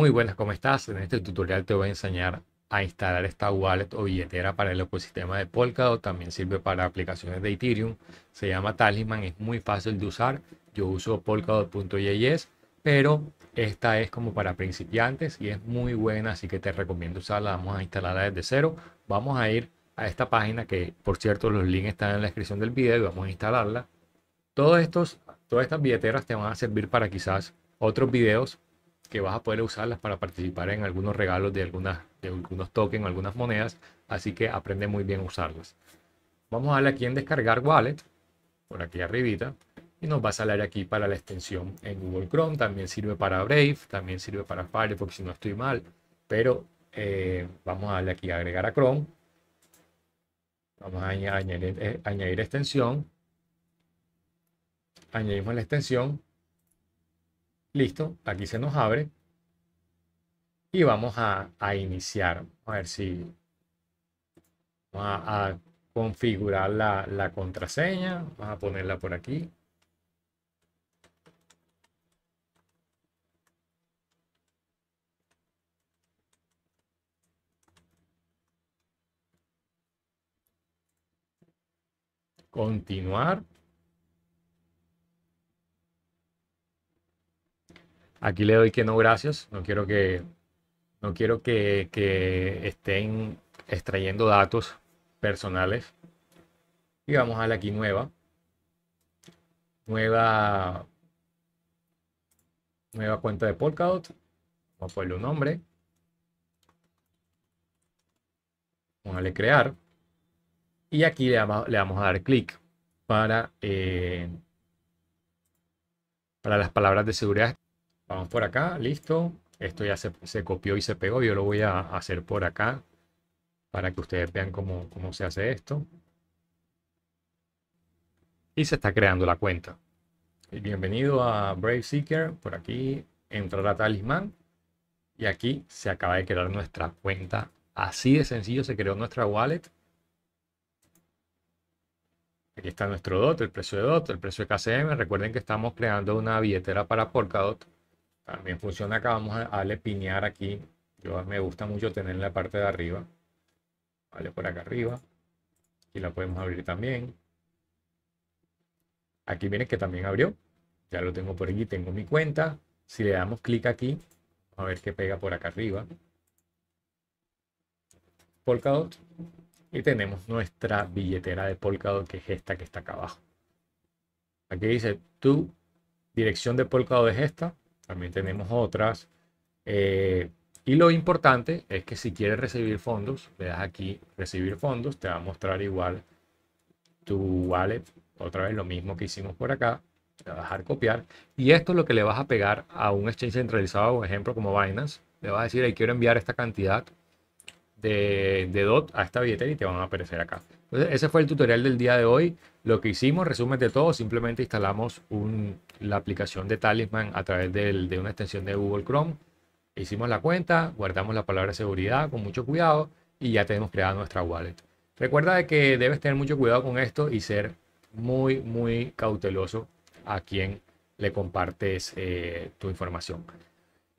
Muy buenas, ¿cómo estás? En este tutorial te voy a enseñar a instalar esta wallet o billetera para el ecosistema de Polkadot. También sirve para aplicaciones de Ethereum. Se llama Talisman, es muy fácil de usar. Yo uso polkadot.js, pero esta es como para principiantes y es muy buena, así que te recomiendo usarla. Vamos a instalarla desde cero. Vamos a ir a esta página que, por cierto, los links están en la descripción del video y vamos a instalarla. Todos estos, todas estas billeteras te van a servir para quizás otros videos que vas a poder usarlas para participar en algunos regalos de, algunas, de algunos tokens, algunas monedas, así que aprende muy bien a usarlas. Vamos a darle aquí en descargar wallet, por aquí arribita, y nos va a salir aquí para la extensión en Google Chrome, también sirve para Brave, también sirve para Firefox si no estoy mal, pero eh, vamos a darle aquí a agregar a Chrome, vamos a añadir eh, extensión, añadimos la extensión Listo, aquí se nos abre. Y vamos a, iniciar. A ver si vamos a, configurar la, la contraseña. Vamos a ponerla por aquí. Continuar. aquí le doy que no gracias, no quiero que, no quiero que, estén extrayendo datos personales. Y vamos a la aquí nueva. Nueva, nueva cuenta de Polkadot. Vamos a ponerle un nombre. Vamos a darle crear. Y aquí le vamos, a dar clic para, eh, para las palabras de seguridad Vamos por acá, listo. Esto ya se, se, copió y se pegó. Yo lo voy a hacer por acá para que ustedes vean cómo, cómo se hace esto. Y se está creando la cuenta. Bienvenido a Brave Seeker. Por aquí entrará Talismán. Y aquí se acaba de crear nuestra cuenta. Así de sencillo se creó nuestra wallet. Aquí está nuestro DOT, el precio de DOT, el precio de KCM. Recuerden que estamos creando una billetera para Polkadot también funciona acá. Vamos a darle pinear aquí. Yo me gusta mucho tener la parte de arriba. Vale, por acá arriba. Y la podemos abrir también. Aquí viene que también abrió. Ya lo tengo por aquí. Tengo mi cuenta. Si le damos clic aquí, a ver qué pega por acá arriba. Polkadot. Y tenemos nuestra billetera de Polkadot, que es esta que está acá abajo. Aquí dice, tu dirección de Polkadot es esta también tenemos otras. Eh, y lo importante es que si quieres recibir fondos, le das aquí recibir fondos, te va a mostrar igual tu wallet, otra vez lo mismo que hicimos por acá, Te vas a dejar copiar y esto es lo que le vas a pegar a un exchange centralizado, por ejemplo como Binance, le vas a decir, ahí quiero enviar esta cantidad de, DOT a esta billetera y te van a aparecer acá. ese fue el tutorial del día de hoy. Lo que hicimos, resumen de todo, simplemente instalamos la aplicación de Talisman a través de una extensión de Google Chrome. Hicimos la cuenta, guardamos la palabra seguridad con mucho cuidado y ya tenemos creada nuestra wallet. Recuerda de que debes tener mucho cuidado con esto y ser muy, muy cauteloso a quien le compartes eh, tu información.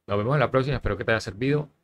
Nos vemos en la próxima, espero que te haya servido.